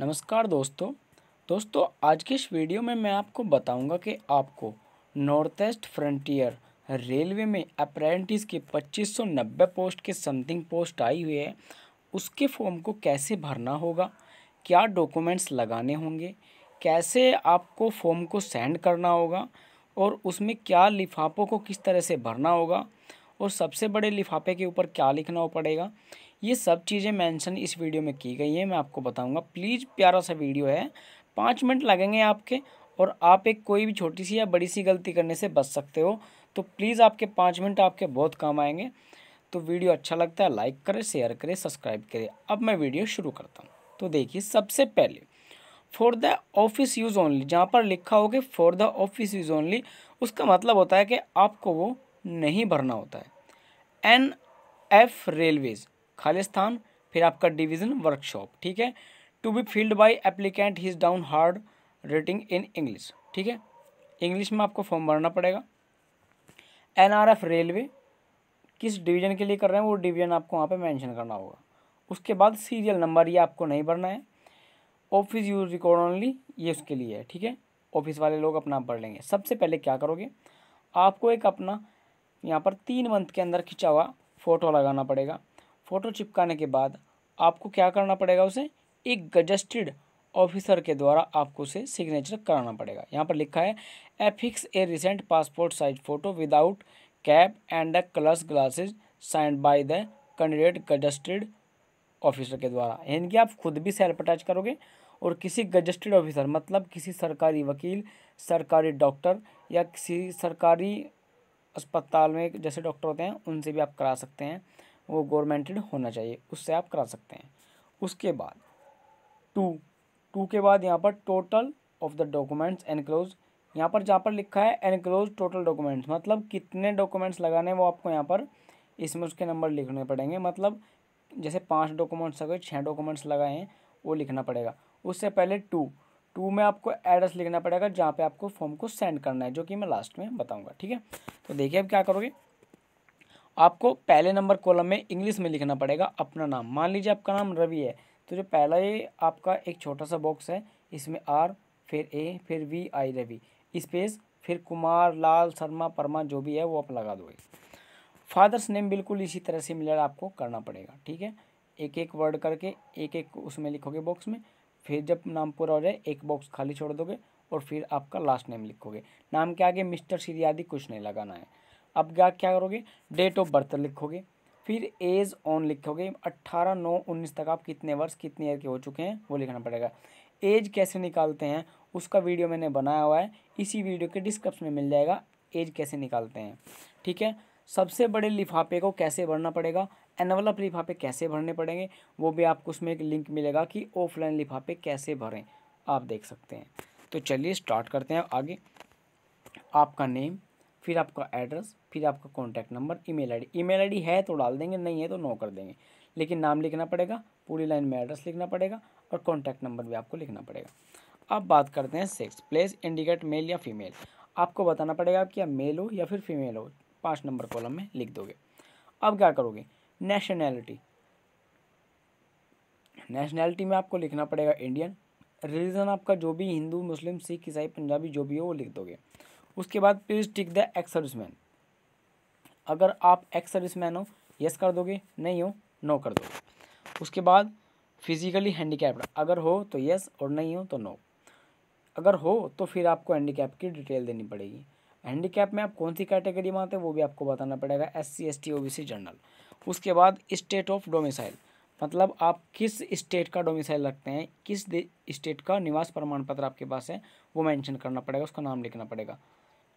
नमस्कार दोस्तों दोस्तों आज के इस वीडियो में मैं आपको बताऊंगा कि आपको नॉर्थ ईस्ट फ्रंटियर रेलवे में अप्रेंटिस के 2590 पोस्ट के समथिंग पोस्ट आई हुई है उसके फॉर्म को कैसे भरना होगा क्या डॉक्यूमेंट्स लगाने होंगे कैसे आपको फॉर्म को सेंड करना होगा और उसमें क्या लिफाफों को किस तरह से भरना होगा और सबसे बड़े लिफाफे के ऊपर क्या लिखना पड़ेगा ये सब चीज़ें मेंशन इस वीडियो में की गई हैं मैं आपको बताऊंगा प्लीज़ प्यारा सा वीडियो है पाँच मिनट लगेंगे आपके और आप एक कोई भी छोटी सी या बड़ी सी गलती करने से बच सकते हो तो प्लीज़ आपके पाँच मिनट आपके बहुत काम आएंगे तो वीडियो अच्छा लगता है लाइक करें शेयर करें सब्सक्राइब करें अब मैं वीडियो शुरू करता हूँ तो देखिए सबसे पहले for the office use only जहाँ पर लिखा हो कि for the office use only उसका मतलब होता है कि आपको वो नहीं भरना होता है एन एफ रेलवेज़ खालिस्तान फिर आपका डिवीज़न वर्कशॉप ठीक है to be filled by applicant his down hard rating in English ठीक है इंग्लिश में आपको फॉर्म भरना पड़ेगा एन रेलवे किस डिवीज़न के लिए कर रहे हैं वो डिवीज़न आपको वहाँ पे मेंशन करना होगा उसके बाद सीरियल नंबर ये आपको नहीं भरना है ऑफिस यूज रिकॉर्ड ओनली ये उसके लिए है ठीक है ऑफिस वाले लोग अपना भर लेंगे सबसे पहले क्या करोगे आपको एक अपना यहाँ पर तीन मंथ के अंदर खिंचा हुआ फ़ोटो लगाना पड़ेगा फ़ोटो चिपकाने के बाद आपको क्या करना पड़ेगा उसे एक गजस्टेड ऑफिसर के द्वारा आपको उसे सिग्नेचर कराना पड़ेगा यहाँ पर लिखा है affix a recent passport size photo without cap and the colours glasses signed by the candidate gazetted officer के द्वारा यानी कि आप खुद भी सेल्फ अटैच करोगे और किसी गजस्टेड ऑफिसर मतलब किसी सरकारी वकील सरकारी डॉक्टर या किसी सरकारी अस्पताल में जैसे डॉक्टर होते हैं उनसे भी आप करा सकते हैं वो गवर्नमेंटेड होना चाहिए उससे आप करा सकते हैं उसके बाद टू टू के बाद यहाँ पर total of the documents enclose यहाँ पर जहाँ पर लिखा है एनक्लोज टोटल डॉक्यूमेंट्स मतलब कितने डॉक्यूमेंट्स लगाने वो आपको यहाँ पर इसमें उसके नंबर लिखने पड़ेंगे मतलब जैसे पाँच डॉक्यूमेंट्स अगर छः डॉक्यूमेंट्स लगाए हैं वो लिखना पड़ेगा उससे पहले टू टू में आपको एड्रेस लिखना पड़ेगा जहाँ पे आपको फॉर्म को सेंड करना है जो कि मैं लास्ट में बताऊँगा ठीक है तो देखिए अब क्या करोगे आपको पहले नंबर कॉलम में इंग्लिश में लिखना पड़ेगा अपना नाम मान लीजिए आपका नाम रवि है तो जो पहला ये आपका एक छोटा सा बॉक्स है इसमें आर फिर ए फिर वी आई रवि स्पेस फिर कुमार लाल शर्मा परमा जो भी है वो आप लगा दोगे फादर्स नेम बिल्कुल इसी तरह से मिलर आपको करना पड़ेगा ठीक है एक एक वर्ड करके एक एक उसमें लिखोगे बॉक्स में फिर जब नाम पूरा हो जाए एक बॉक्स खाली छोड़ दोगे और फिर आपका लास्ट नेम लिखोगे नाम के आगे मिस्टर सीरी आदि कुछ नहीं लगाना है अब क्या क्या करोगे डेट ऑफ बर्थ लिखोगे फिर एज ऑन लिखोगे अट्ठारह नौ उन्नीस तक आप कितने वर्ष कितने ईयर के हो चुके हैं वो लिखना पड़ेगा एज कैसे निकालते हैं उसका वीडियो मैंने बनाया हुआ है इसी वीडियो के डिस्क्रिप्शन में मिल जाएगा एज कैसे निकालते हैं ठीक है सबसे बड़े लिफाफे को कैसे भरना पड़ेगा एनवलप लिफाफे कैसे भरने पड़ेंगे वो भी आपको उसमें एक लिंक मिलेगा कि ऑफलाइन लिफाफे कैसे भरें आप देख सकते हैं तो चलिए स्टार्ट करते हैं आगे आपका नेम फिर आपका एड्रेस फिर आपका contact number email ID email ID है तो डाल देंगे नहीं है तो नो कर देंगे लेकिन नाम लिखना पड़ेगा पूरी लाइन में एड्रेस लिखना पड़ेगा और कॉन्टैक्ट नंबर भी आपको लिखना पड़ेगा अब बात करते हैं सिक्स प्लेस इंडिकेट मेल या फीमेल आपको बताना पड़ेगा आप क्या मेल हो या फिर फीमेल हो पाँच नंबर कॉलम में लिख दोगे अब क्या करोगे नेशनैलिटी नेशनैलिटी में आपको लिखना पड़ेगा इंडियन रिलीजन आपका जो भी हिंदू मुस्लिम सिख ईसाई पंजाबी जो भी हो वो लिख दोगे उसके बाद please tick the ex serviceman अगर आप एक्स सर्विसमैन हो यस कर दोगे नहीं हो नो कर दोगे उसके बाद फिजिकली हैंडीकैप्ड अगर हो तो यस और नहीं हो तो नो अगर हो तो फिर आपको हैंडीकैप की डिटेल देनी पड़ेगी हैंडीकैप में आप कौन सी कैटेगरी में आते हैं वो भी आपको बताना पड़ेगा S C S T O B C general उसके बाद स्टेट ऑफ डोमिसाइल मतलब आप किस स्टेट का डोमिसाइल रखते हैं किस स्टेट का निवास प्रमाण पत्र आपके पास है वो मेंशन करना पड़ेगा उसका नाम लिखना पड़ेगा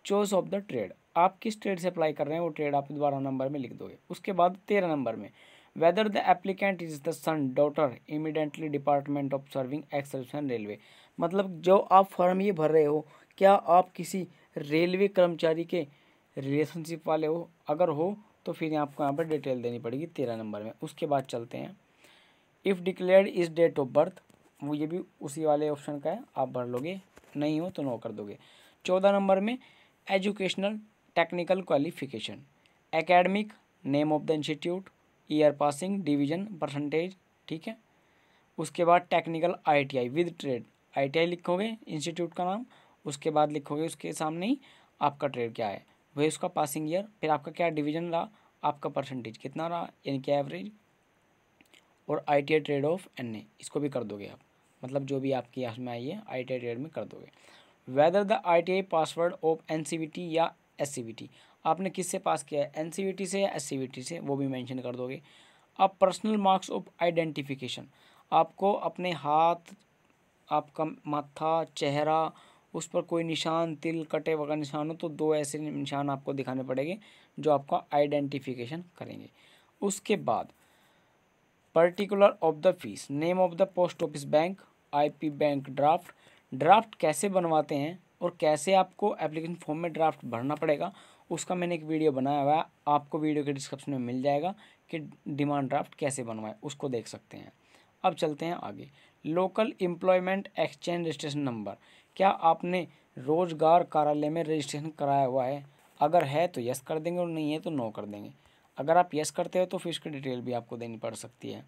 चॉइस ऑफ द ट्रेड आप किस ट्रेड से अप्लाई कर रहे हैं वो ट्रेड आप बारह नंबर में लिख दोगे उसके बाद तेरह नंबर में whether the applicant is the son daughter immediately department of serving एक्सर्सन रेलवे मतलब जो आप फॉर्म ये भर रहे हो क्या आप किसी रेलवे कर्मचारी के रिलेशनशिप वाले हो अगर हो तो फिर आपको यहाँ पर डिटेल देनी पड़ेगी तेरह नंबर में उसके बाद चलते हैं if declared is date of birth वो ये भी उसी वाले ऑप्शन का है आप भर लोगे नहीं हो तो नो कर दोगे चौदह नंबर में educational technical qualification academic name of the institute year passing division percentage ठीक है उसके बाद technical ITI with trade ITI लिखोगे इंस्टीट्यूट का नाम उसके बाद लिखोगे उसके सामने ही आपका ट्रेड क्या है वही उसका पासिंग ईयर फिर आपका क्या डिवीजन रहा आपका परसेंटेज कितना रहा यानी कि एवरेज और I T trade of N A इसको भी कर दोगे आप मतलब जो भी आपकी यहाँ में आई है आई टी ट्रेड में कर दोगे whether the I password of N या एस आपने किससे पास किया है एन से या एस से वो भी मैंशन कर दोगे अब पर्सनल मार्क्स ऑफ आइडेंटिफिकेशन आपको अपने हाथ आपका माथा चेहरा उस पर कोई निशान तिल कटे वगैरह निशान हो तो दो ऐसे निशान आपको दिखाने पड़ेंगे जो आपका आइडेंटिफिकेशन करेंगे उसके बाद particular of the fees name of the post office bank IP bank draft draft कैसे बनवाते हैं और कैसे आपको एप्लीकेशन फॉर्म में ड्राफ्ट भरना पड़ेगा उसका मैंने एक वीडियो बनाया हुआ है आपको वीडियो के डिस्क्रिप्शन में मिल जाएगा कि डिमांड ड्राफ्ट कैसे बनवाएं उसको देख सकते हैं अब चलते हैं आगे local employment exchange registration number क्या आपने रोजगार कार्यालय में रजिस्ट्रेशन कराया हुआ है अगर है तो यस कर देंगे और नहीं है तो नो कर देंगे अगर आप यस करते हो तो फिर इसकी डिटेल भी आपको देनी पड़ सकती है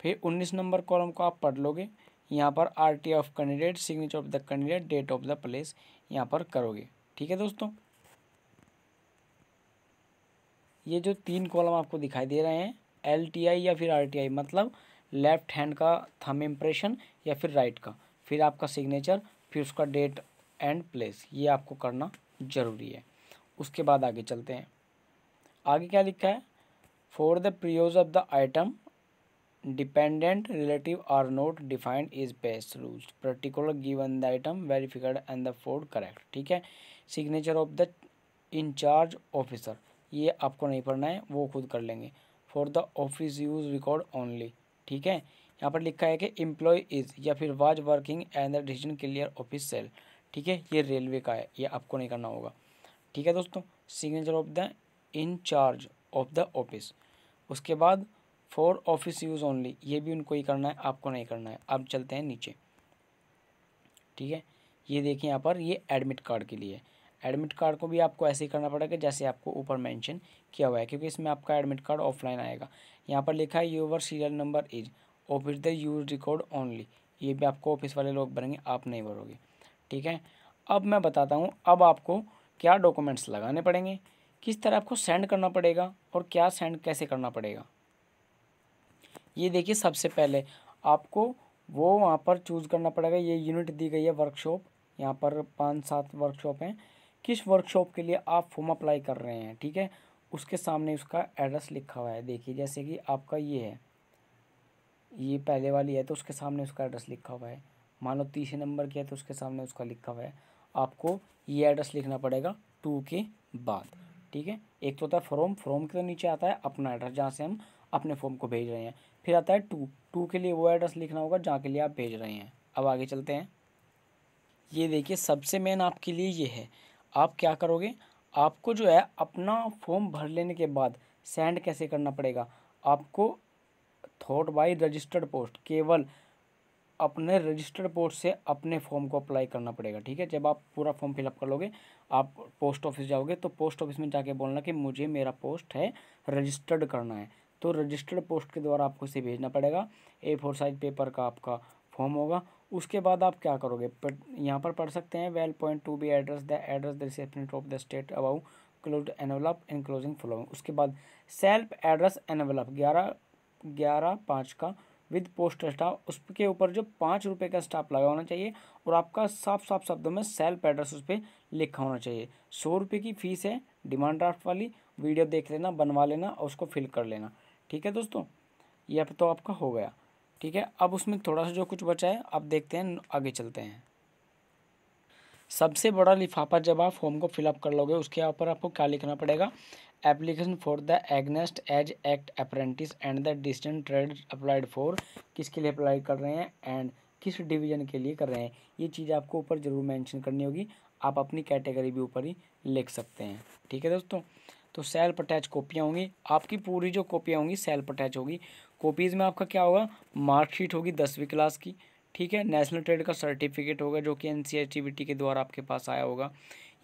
फिर उन्नीस नंबर कॉलम को आप पढ़ लोगे यहाँ पर R T of candidate signature of the candidate date of the place यहाँ पर करोगे ठीक है दोस्तों ये जो तीन कॉलम आपको दिखाई दे रहे हैं एल टी आई या फिर आर टी आई मतलब लेफ्ट हैंड का थम इम्प्रेशन या फिर राइट का फिर आपका सिग्नेचर फिर उसका डेट एंड प्लेस ये आपको करना ज़रूरी है उसके बाद आगे चलते हैं आगे क्या लिखा है for the purpose of the item dependent relative are not defined is best rules particular given the item verified and the food correct ठीक है signature of the incharge officer ये आपको नहीं पढ़ना है वो खुद कर लेंगे for the office use record only ठीक है यहाँ पर लिखा है कि इम्प्लॉय इज या फिर was working and the decision clear office cell ठीक है ये रेलवे का है ये आपको नहीं करना होगा ठीक है दोस्तों signature of the incharge of the office उसके बाद फॉर ऑफिस यूज़ ओनली ये भी उनको ही करना है आपको नहीं करना है अब चलते हैं नीचे ठीक है ये देखिए यहाँ पर ये एडमिट कार्ड के लिए एडमिट कार्ड को भी आपको ऐसे ही करना पड़ेगा जैसे आपको ऊपर मेंशन किया हुआ है क्योंकि इसमें आपका एडमिट कार्ड ऑफलाइन आएगा यहाँ पर लिखा है your serial number is office the use record only ये भी आपको ऑफिस वाले लोग भरेंगे आप नहीं भरोगे ठीक है अब मैं बताता हूँ अब आपको क्या डॉक्यूमेंट्स लगाने पड़ेंगे किस तरह आपको सेंड करना पड़ेगा और क्या सेंड कैसे करना पड़ेगा ये देखिए सबसे पहले आपको वो वहाँ पर चूज़ करना पड़ेगा ये यूनिट दी गई है वर्कशॉप यहाँ पर पाँच सात वर्कशॉप हैं किस वर्कशॉप के लिए आप फॉर्म अप्लाई कर रहे हैं ठीक है उसके सामने उसका एड्रेस लिखा हुआ है देखिए जैसे कि आपका ये है ये पहले वाली है तो उसके सामने उसका एड्रेस लिखा हुआ है मान लो तीसरे नंबर की है तो उसके सामने उसका लिखा हुआ है आपको ये एड्रेस लिखना पड़ेगा टू के बाद ठीक है एक तो होता है फॉर्म फॉर्म के तो नीचे आता है अपना एड्रेस जहाँ से हम अपने फॉर्म को भेज रहे हैं फिर आता है टू टू के लिए वो एड्रेस लिखना होगा जहाँ के लिए आप भेज रहे हैं अब आगे चलते हैं ये देखिए सबसे मेन आपके लिए ये है आप क्या करोगे आपको जो है अपना फॉर्म भर लेने के बाद सेंड कैसे करना पड़ेगा आपको थॉट बाई रजिस्टर्ड पोस्ट केवल अपने रजिस्टर्ड पोस्ट से अपने फॉर्म को अप्लाई करना पड़ेगा ठीक है जब आप पूरा फॉर्म फिलअप कर लोगे आप पोस्ट ऑफिस जाओगे तो पोस्ट ऑफिस में जाके बोलना कि मुझे मेरा पोस्ट है रजिस्टर्ड करना है तो रजिस्टर्ड पोस्ट के द्वारा आपको इसे भेजना पड़ेगा ए फोर साइज पेपर का आपका फॉर्म होगा उसके बाद आप क्या करोगे यहाँ पर पढ़ सकते हैं well point to be address the address the reception of the state above close envelope closing following उसके बाद सेल्फ एड्रेस एनवलप ग्यारह ग्यारह पाँच का विद पोस्ट स्टाफ उसके ऊपर जो पाँच रुपये का स्टाफ लगा होना चाहिए और आपका साफ साफ शब्दों में सेल्फ एड्रेस उस पर लिखा होना चाहिए सौ रुपये की फ़ीस है डिमांड ड्राफ्ट वाली वीडियो देख लेना बनवा लेना और उसको फिल कर लेना ठीक है दोस्तों ये तो आपका हो गया ठीक है अब उसमें थोड़ा सा जो कुछ बचा है अब देखते हैं आगे चलते हैं सबसे बड़ा लिफाफा जब आप फॉर्म को फिलअप कर लोगे उसके ऊपर आपको क्या लिखना पड़ेगा application for the against age act apprentice and the distant trade applied for किसके लिए अप्लाई कर रहे हैं एंड किस डिवीजन के लिए कर रहे हैं ये चीज़ आपको ऊपर ज़रूर मेंशन करनी होगी आप अपनी कैटेगरी भी ऊपर ही लिख सकते हैं ठीक है दोस्तों तो सेल्फ अटैच कॉपियाँ होंगी आपकी पूरी जो कॉपियाँ होंगी सेल्फ अटैच होगी कॉपीज़ में आपका क्या होगा मार्कशीट होगी दसवीं क्लास की ठीक है नेशनल ट्रेड का सर्टिफिकेट होगा जो कि एन e के द्वारा आपके पास आया होगा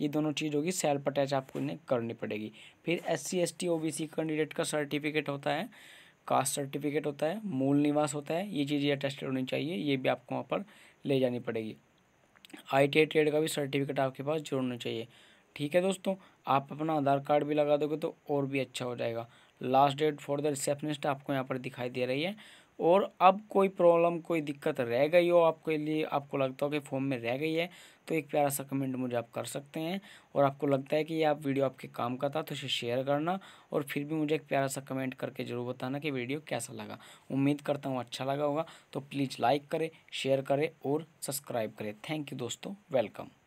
ये दोनों चीज़ होगी सेल्फ अटैच आपको इन्हें करनी पड़ेगी फिर S C S T O B C candidate का सर्टिफिकेट होता है कास्ट सर्टिफिकेट होता है मूल निवास होता है ये चीज़ें अटेस्टेड होनी चाहिए ये भी आपको वहाँ पर ले जानी पड़ेगी आई टी आई ट्रेड का भी सर्टिफिकेट आपके पास जरूर होना चाहिए ठीक है दोस्तों आप अपना आधार कार्ड भी लगा दोगे तो और भी अच्छा हो जाएगा last date for the receptionist आपको यहाँ पर दिखाई दे रही है और अब कोई प्रॉब्लम कोई दिक्कत रह गई हो आपके लिए आपको लगता हो कि फॉर्म में रह गई है तो एक प्यारा सा कमेंट मुझे आप कर सकते हैं और आपको लगता है कि ये आप वीडियो आपके काम का था तो इसे शेयर करना और फिर भी मुझे एक प्यारा सा कमेंट करके ज़रूर बताना कि वीडियो कैसा लगा उम्मीद करता हूँ अच्छा लगा होगा तो प्लीज़ लाइक करें शेयर करें और सब्सक्राइब करें थैंक यू दोस्तों वेलकम